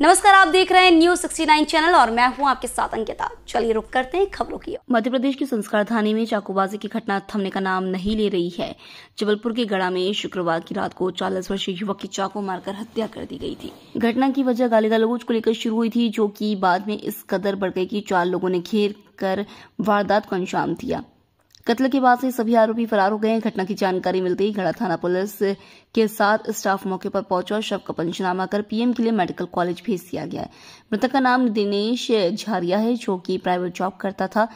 नमस्कार आप देख रहे हैं न्यूज 69 चैनल और मैं हूं आपके साथ अंकिता चलिए रुक करते हैं खबरों की मध्य प्रदेश के संस्कार थाने में चाकूबाजी की घटना थमने का नाम नहीं ले रही है जबलपुर के गड़ा में शुक्रवार की रात को चालीस वर्षीय युवक की चाकू मारकर हत्या कर दी गई थी घटना की वजह गाली गलौज को लेकर शुरू हुई थी जो की बाद में इस कदर बढ़ गई की चार लोगों ने घेर कर वारदात को अंजाम दिया कत्ल के बाद से सभी आरोपी फरार हो गए हैं घटना की जानकारी मिलते ही घड़ा थाना पुलिस के साथ स्टाफ मौके पर पहुंचा शव का पंचनामा कर पीएम के लिए मेडिकल कॉलेज भेज दिया गया है मृतक का नाम दिनेश झारिया है जो कि प्राइवेट जॉब करता था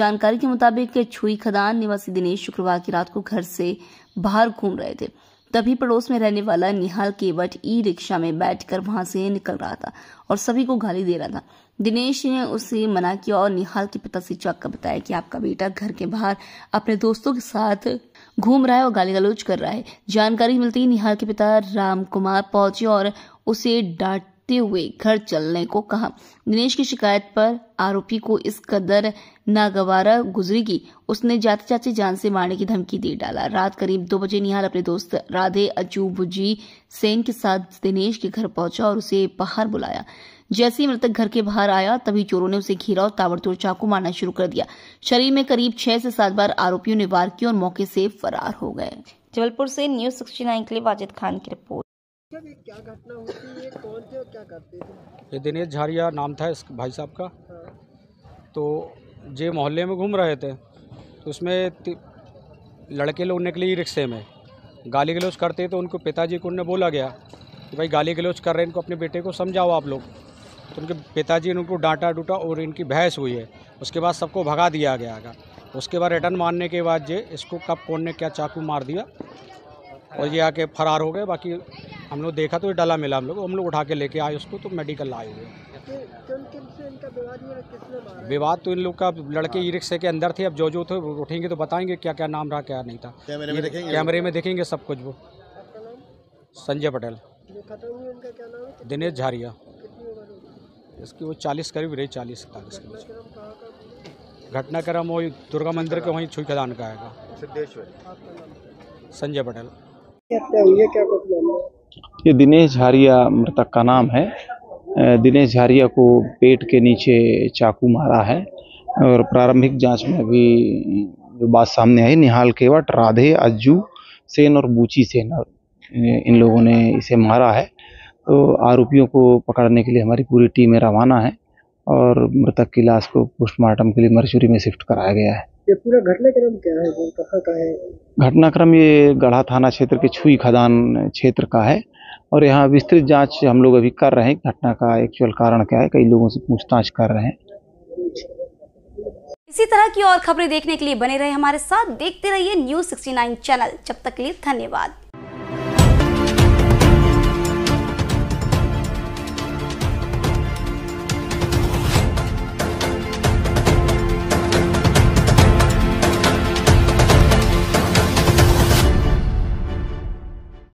जानकारी के मुताबिक छुई खदान निवासी दिनेश शुक्रवार की रात को घर से बाहर घूम रहे थे तभी पड़ोस में रहने वाला निहाल केवट ई रिक्शा में बैठकर वहां से निकल रहा था और सभी को गाली दे रहा था दिनेश ने उसे मना किया और निहाल के पिता से चौक कर बताया कि आपका बेटा घर के बाहर अपने दोस्तों के साथ घूम रहा है और गाली गलौज कर रहा है जानकारी मिलती ही निहाल के पिता राम कुमार पहुंचे और उसे डांट देखते हुए घर चलने को कहा दिनेश की शिकायत पर आरोपी को इस कदर नागवारा गुजरेगी उसने जाते जाते जान से मारने की धमकी दे डाला रात करीब दो बजे निहाल अपने दोस्त राधे अचूबुजी बुजी सेन के साथ दिनेश के घर पहुंचा और उसे बाहर बुलाया जैसे ही मृतक घर के बाहर आया तभी चोरों ने उसे घेरा और ताबड़तोड़ चाकू मारना शुरू कर दिया शरीर में करीब छह से सात बार आरोपियों ने वार किया और मौके से फरार हो गए जबलपुर से न्यूज सिक्सटी के लिए वाजिद खान की रिपोर्ट ये दिनेश झारिया नाम था इस भाई साहब का हाँ। तो जे मोहल्ले में घूम रहे थे तो उसमें लड़के लोग निकले ई रिक्शे में गाली गलोच करते तो उनको पिताजी को उनने बोला गया कि भाई गाली गलोच कर रहे हैं इनको अपने बेटे को समझाओ आप लोग तो उनके पिताजी ने उनको डांटा डूटा और इनकी बहस हुई है उसके बाद सबको भगा दिया गया है उसके बाद रिटर्न मारने के बाद ये इसको कब कौन ने क्या चाकू मार दिया और ये आके फरार हो गए बाकी हम लोग देखा तो ये डला मिला हम लोग हम लोग उठा के लेके आए उसको तो मेडिकल लाए हुए विवाद तो इन लोग का लड़के हाँ। ई रिक्शे के अंदर थे अब जो जो थे उठेंगे तो बताएंगे क्या क्या नाम रहा क्या नहीं था कैमरे में देखेंगे कैमरे में देखेंगे सब कुछ वो संजय पटेल दिनेश झारिया इसकी वो चालीस करीब रही चालीस इकतालीस के बीच घटनाक्रम वही दुर्गा मंदिर के वहीं छुई खदान का आएगा संजय पटेल क्या क्या कुछ ये दिनेश झारिया मृतक का नाम है दिनेश झारिया को पेट के नीचे चाकू मारा है और प्रारंभिक जांच में भी जो बात सामने आई निहाल केवट राधे अज्जू सेन और बूची सेन और इन लोगों ने इसे मारा है तो आरोपियों को पकड़ने के लिए हमारी पूरी टीमें रवाना है और मृतक की लाश को पोस्टमार्टम के लिए मर्चुरी में शिफ्ट कराया गया है ये पूरा घटनाक्रम क्या है वो कहाँ का है घटनाक्रम ये गढ़ा थाना क्षेत्र के छुई खदान क्षेत्र का है और यहाँ विस्तृत जांच हम लोग अभी कर रहे हैं घटना का एक्चुअल कारण क्या है कई लोगों से पूछताछ कर रहे हैं इसी तरह की और खबरें देखने के लिए बने रहे हमारे साथ देखते रहिए न्यूज 69 चैनल जब तक के लिए धन्यवाद